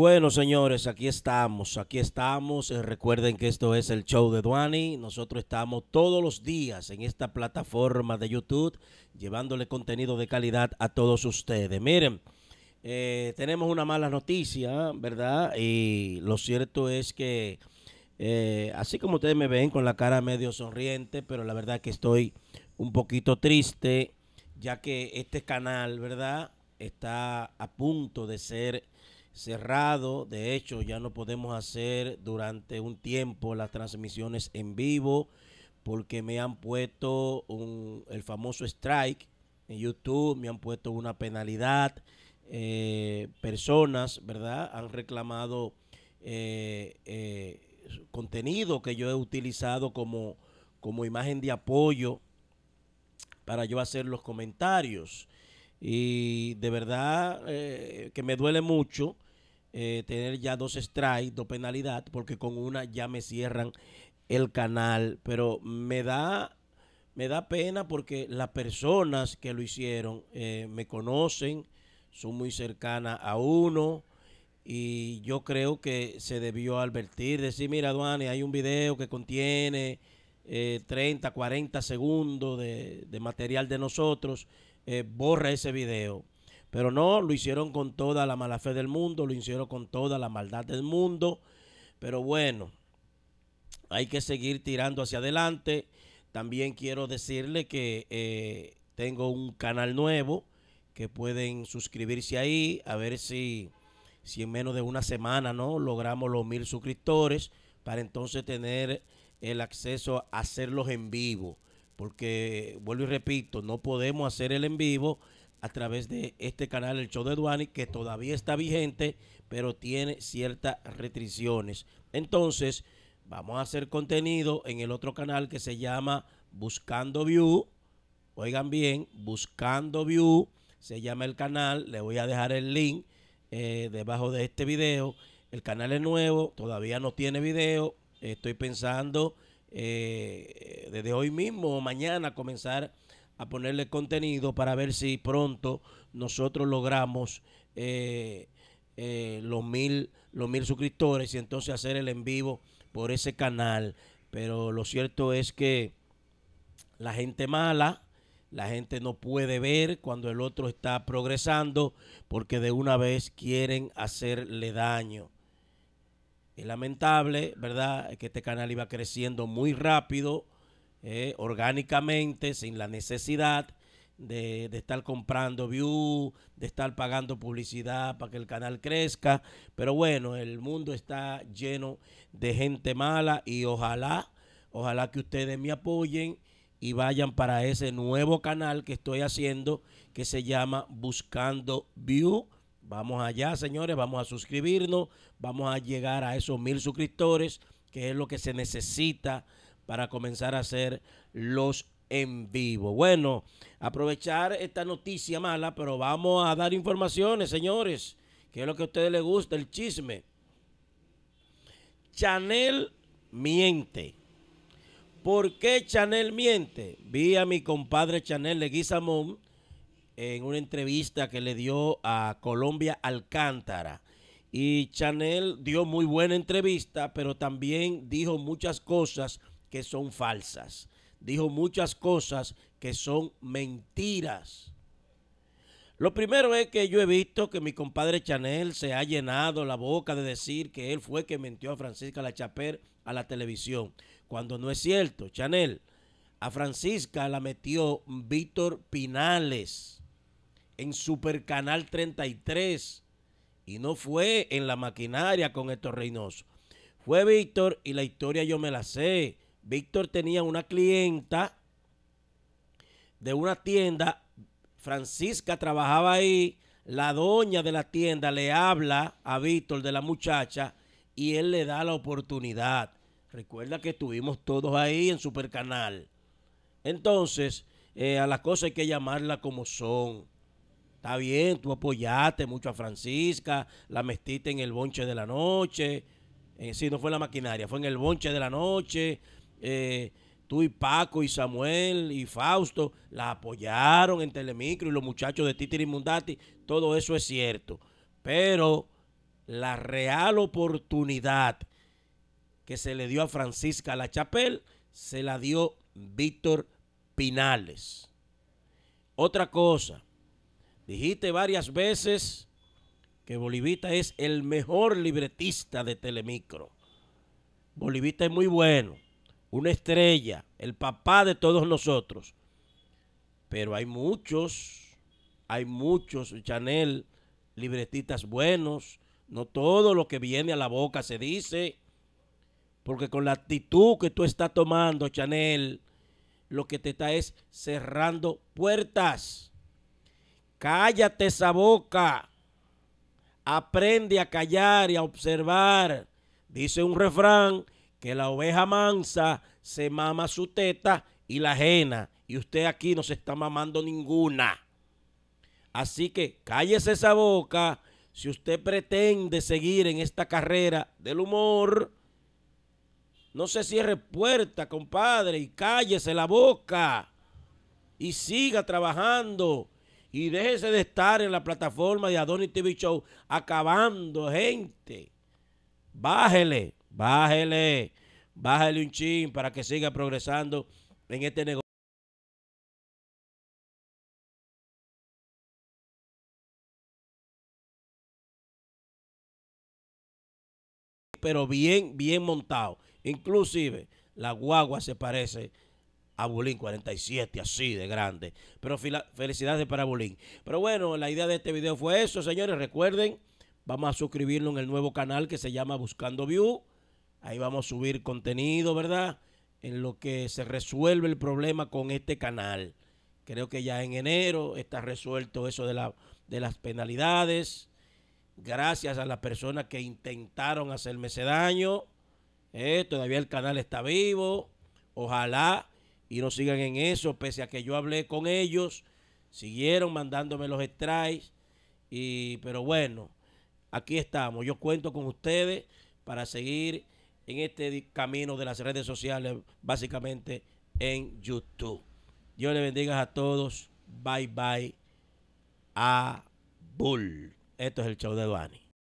Bueno, señores, aquí estamos, aquí estamos. Eh, recuerden que esto es el show de Duani. Nosotros estamos todos los días en esta plataforma de YouTube llevándole contenido de calidad a todos ustedes. Miren, eh, tenemos una mala noticia, ¿verdad? Y lo cierto es que, eh, así como ustedes me ven con la cara medio sonriente, pero la verdad que estoy un poquito triste, ya que este canal, ¿verdad? Está a punto de ser cerrado. De hecho, ya no podemos hacer durante un tiempo las transmisiones en vivo porque me han puesto el famoso strike en YouTube, me han puesto una penalidad. Eh, personas, ¿verdad? Han reclamado eh, eh, contenido que yo he utilizado como, como imagen de apoyo para yo hacer los comentarios. Y de verdad que me duele mucho eh, tener ya dos strikes, dos penalidad, porque con una ya me cierran el canal. Pero me da, me da pena porque las personas que lo hicieron eh, me conocen, son muy cercanas a uno. Y yo creo que se debió advertir, decir, mira, Duane, hay un video que contiene 30, eh, 40 segundos de, de material de nosotros, borra ese video pero no, lo hicieron con toda la mala fe del mundo, lo hicieron con toda la maldad del mundo. Pero bueno, hay que seguir tirando hacia adelante. También quiero decirle que eh, tengo un canal nuevo que pueden suscribirse ahí, a ver si, si en menos de una semana ¿no? logramos los mil suscriptores para entonces tener el acceso a hacerlos en vivo. Porque, vuelvo y repito, no podemos hacer el en vivo a través de este canal, el show de Duani, que todavía está vigente, pero tiene ciertas restricciones. Entonces, vamos a hacer contenido en el otro canal que se llama Buscando View. Oigan bien, Buscando View se llama el canal. Le voy a dejar el link eh, debajo de este video. El canal es nuevo, todavía no tiene video. Estoy pensando eh, desde hoy mismo o mañana comenzar a ponerle contenido para ver si pronto nosotros logramos eh, eh, los, mil, los mil suscriptores y entonces hacer el en vivo por ese canal. Pero lo cierto es que la gente mala, la gente no puede ver cuando el otro está progresando porque de una vez quieren hacerle daño. Es lamentable, ¿verdad? Que este canal iba creciendo muy rápido eh, orgánicamente, sin la necesidad de, estar comprando view, de estar pagando publicidad para que el canal crezca. Pero bueno, el mundo está lleno de gente mala y ojalá, ojalá que ustedes me apoyen y vayan para ese nuevo canal que estoy haciendo que se llama Buscando View. Vamos allá, señores, vamos a suscribirnos, vamos a llegar a esos mil suscriptores, que es lo que se necesita para comenzar a hacer los en vivo. Bueno, aprovechar esta noticia mala, pero vamos a dar informaciones, señores, ¿Qué es lo que a ustedes les gusta, el chisme. Chanel miente. ¿Por qué Chanel miente? Vi a mi compadre Chanel Leguizamón en una entrevista que le dio a Colombia Alcántara. Y Chanel dio muy buena entrevista, pero también dijo muchas cosas que son falsas. Dijo muchas cosas que son mentiras. Lo primero es que yo he visto que mi compadre Chanel se ha llenado la boca de decir que él fue que mentió a Francisca La Chaper a la televisión, cuando no es cierto. Chanel, a Francisca la metió Víctor Pinales en Canal 33 y no fue en la maquinaria con Héctor Reynoso. Fue Víctor y la historia yo me la sé. Víctor tenía una clienta de una tienda, Francisca trabajaba ahí, la doña de la tienda le habla a Víctor de la muchacha y él le da la oportunidad. Recuerda que estuvimos todos ahí en Supercanal. Entonces, eh, a las cosas hay que llamarla como son. Está bien, tú apoyaste mucho a Francisca, la metiste en el bonche de la noche. Eh, sí, no fue en la maquinaria, fue en el bonche de la noche. Eh, tú y Paco y Samuel y Fausto la apoyaron en Telemicro y los muchachos de Titi Mundati, todo eso es cierto. Pero la real oportunidad que se le dio a Francisca La Chapel se la dio Víctor Pinales. Otra cosa, dijiste varias veces que Bolivita es el mejor libretista de Telemicro. Bolivita es muy bueno una estrella, el papá de todos nosotros. Pero hay muchos, hay muchos, Chanel, Libretitas buenos. No todo lo que viene a la boca se dice. Porque con la actitud que tú estás tomando, Chanel, lo que te está es cerrando puertas. Cállate esa boca. Aprende a callar y a observar. Dice un refrán que la oveja mansa se mama su teta y la ajena. Y usted aquí no se está mamando ninguna. Así que cállese esa boca. Si usted pretende seguir en esta carrera del humor, no se cierre puerta, compadre, y cállese la boca. Y siga trabajando. Y déjese de estar en la plataforma de Adonis TV Show acabando gente. Bájele. Bájele, bájele un chin para que siga progresando en este negocio. pero bien, bien montado. Inclusive, la guagua se parece a Bulín 47, así de grande. Pero felicidades para Bulín. Pero bueno, la idea de este video fue eso, señores. Recuerden, vamos a suscribirnos en el nuevo canal que se llama Buscando View. Ahí vamos a subir contenido, ¿verdad? En lo que se resuelve el problema con este canal. Creo que ya en enero está resuelto eso de, la, de las penalidades. Gracias a las personas que intentaron hacerme ese daño. Eh, todavía el canal está vivo. Ojalá y no sigan en eso, pese a que yo hablé con ellos. Siguieron mandándome los strikes. Y, pero bueno, aquí estamos. Yo cuento con ustedes para seguir en este camino de las redes sociales, básicamente en YouTube. Dios le bendiga a todos. Bye bye. A Bull. Esto es el show de Duani.